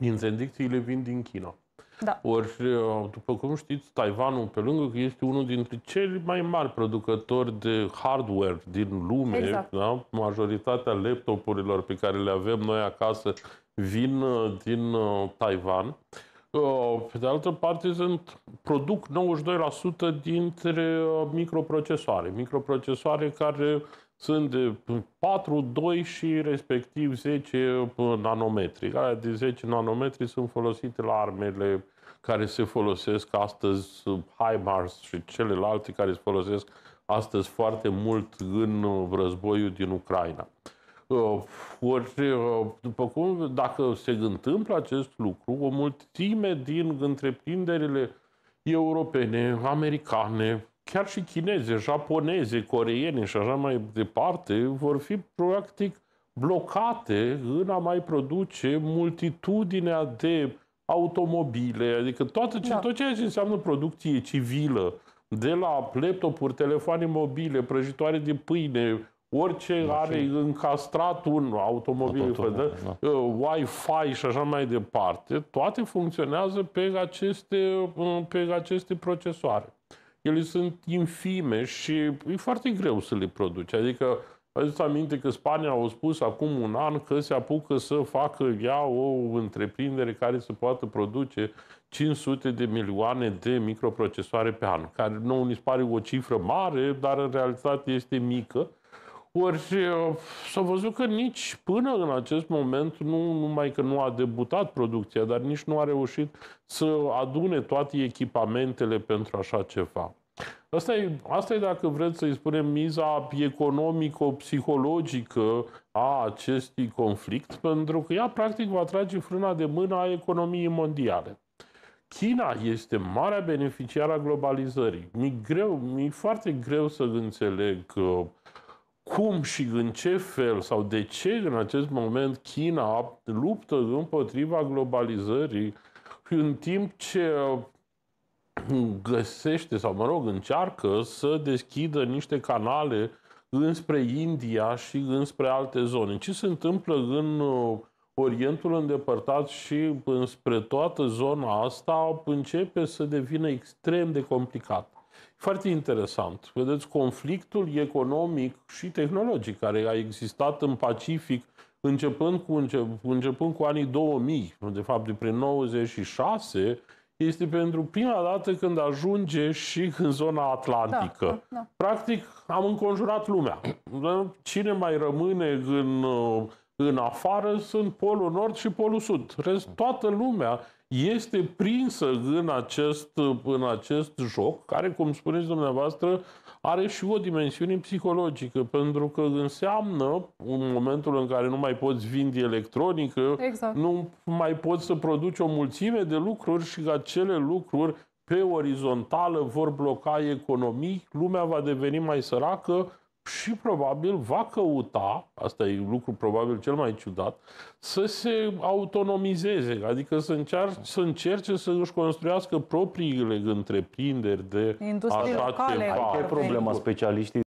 interdicțiile vin din China. Da. Ori, uh, după cum știți, Taiwanul, pe lângă că este unul dintre cei mai mari producători de hardware din lume, exact. da? majoritatea laptopurilor pe care le avem noi acasă vin uh, din uh, Taiwan. Uh, Uh, pe de altă parte, sunt, produc 92% dintre uh, microprocesoare. Microprocesoare care sunt de 4, 2 și respectiv 10 uh, nanometri. Aia de 10 nanometri sunt folosite la armele care se folosesc astăzi, HIMARS și celelalte care se folosesc astăzi foarte mult în războiul din Ucraina. Uh, Ori, uh, după cum, dacă se întâmplă acest lucru, o mulțime din întreprinderile europene, americane, chiar și chineze, japoneze, coreene și așa mai departe, vor fi practic blocate în a mai produce multitudinea de automobile, adică toată ce, da. tot ceea ce înseamnă producție civilă, de la laptopuri, telefoane mobile, prăjitoare de pâine, orice da, are încastrat un automobil, da, da. Wi-Fi și așa mai departe, toate funcționează pe aceste, uh, pe aceste procesoare. Ele sunt infime și e foarte greu să le produci. Adică, aduți aminte că Spania au spus acum un an că se apucă să facă ea o întreprindere care să poată produce 500 de milioane de microprocesoare pe an, care nu ni se pare o cifră mare, dar în realitate este mică ori uh, s-a văzut că nici până în acest moment, nu numai că nu a debutat producția, dar nici nu a reușit să adune toate echipamentele pentru așa ceva. Asta e, asta e, dacă vreți să-i spunem, miza economico-psihologică a acestui conflict, pentru că ea, practic, va trage frâna de mână a economiei mondiale. China este marea beneficiară a globalizării. Mi-e greu, mi-e foarte greu să înțeleg că uh, cum și în ce fel sau de ce în acest moment China luptă împotriva globalizării în timp ce găsește sau, mă rog, încearcă să deschidă niște canale înspre India și înspre alte zone. Ce se întâmplă în uh, Orientul îndepărtat și înspre toată zona asta începe să devină extrem de complicat. Foarte interesant. Vedeți, conflictul economic și tehnologic care a existat în Pacific începând cu, încep, începând cu anii 2000, de fapt de prin 96, este pentru prima dată când ajunge și în zona atlantică. Da, da, da. Practic, am înconjurat lumea. Cine mai rămâne în uh, în afară sunt Polul Nord și Polul Sud. Rest, toată lumea este prinsă în acest, în acest joc, care, cum spuneți dumneavoastră, are și o dimensiune psihologică, pentru că înseamnă, în momentul în care nu mai poți vinde electronică, exact. nu mai poți să produci o mulțime de lucruri și acele lucruri pe orizontală vor bloca economii, lumea va deveni mai săracă, și probabil va căuta, asta e lucru probabil cel mai ciudat, să se autonomizeze, adică să, încear- să încerce să își construiască propriile întreprinderi de Industrie așa locale, ceva. Adică e problema specialiștii